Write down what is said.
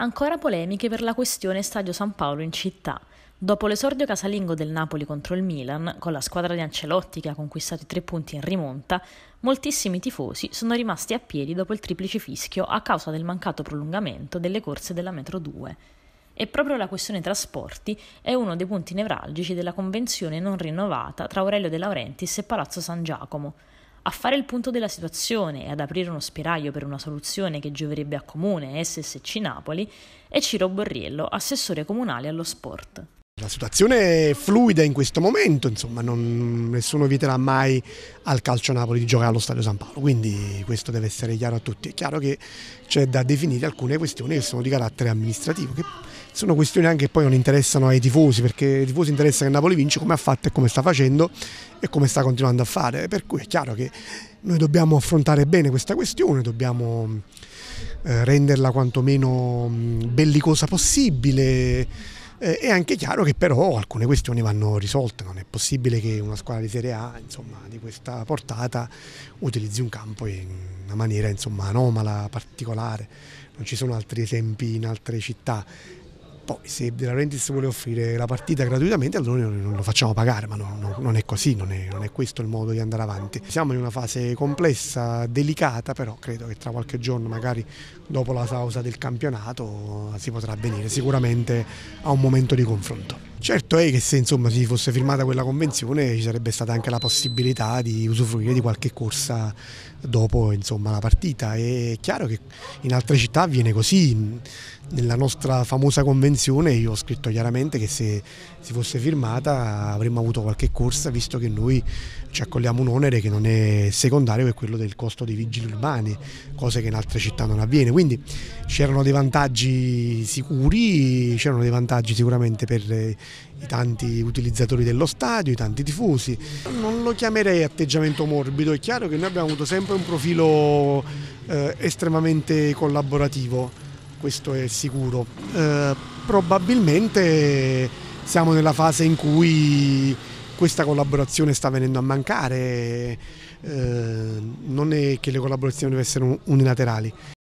Ancora polemiche per la questione Stadio San Paolo in città. Dopo l'esordio casalingo del Napoli contro il Milan, con la squadra di Ancelotti che ha conquistato i tre punti in rimonta, moltissimi tifosi sono rimasti a piedi dopo il triplice fischio a causa del mancato prolungamento delle corse della Metro 2. E proprio la questione trasporti è uno dei punti nevralgici della convenzione non rinnovata tra Aurelio De Laurentiis e Palazzo San Giacomo a fare il punto della situazione e ad aprire uno spiraglio per una soluzione che gioverebbe a Comune SSC Napoli è Ciro Borriello, assessore comunale allo sport. La situazione è fluida in questo momento, insomma, non, nessuno vieterà mai al calcio Napoli di giocare allo Stadio San Paolo, quindi questo deve essere chiaro a tutti. È chiaro che c'è da definire alcune questioni che sono di carattere amministrativo, che sono questioni anche che poi non interessano ai tifosi, perché ai tifosi interessa che Napoli vince come ha fatto e come sta facendo e come sta continuando a fare. Per cui è chiaro che noi dobbiamo affrontare bene questa questione, dobbiamo eh, renderla quantomeno mh, mm, bellicosa possibile. Eh, è anche chiaro che però alcune questioni vanno risolte, non è possibile che una squadra di Serie A insomma, di questa portata utilizzi un campo in una maniera insomma, anomala, particolare, non ci sono altri esempi in altre città poi se De Laurentiis vuole offrire la partita gratuitamente allora noi non lo facciamo pagare, ma no, no, non è così, non è, non è, questo il modo di andare avanti. Siamo in una fase complessa, delicata, però credo che tra qualche giorno, magari dopo la pausa del campionato, si potrà venire sicuramente a un momento di confronto. Certo è che se insomma, si fosse firmata quella convenzione ci sarebbe stata anche la possibilità di usufruire di qualche corsa dopo insomma, la partita. È chiaro che in altre città avviene così. Nella nostra famosa convenzione io ho scritto chiaramente che se si fosse firmata avremmo avuto qualche corsa visto che noi ci accogliamo un onere che non è secondario che quello del costo dei vigili urbani, cosa che in altre città non avviene. Quindi c'erano dei vantaggi sicuri, c'erano dei vantaggi sicuramente per i tanti utilizzatori dello stadio, i tanti tifosi. Non lo chiamerei atteggiamento morbido, è chiaro che noi abbiamo avuto sempre un profilo eh, estremamente collaborativo, questo è sicuro. Eh, probabilmente siamo nella fase in cui questa collaborazione sta venendo a mancare, eh, non è che le collaborazioni devono essere unilaterali.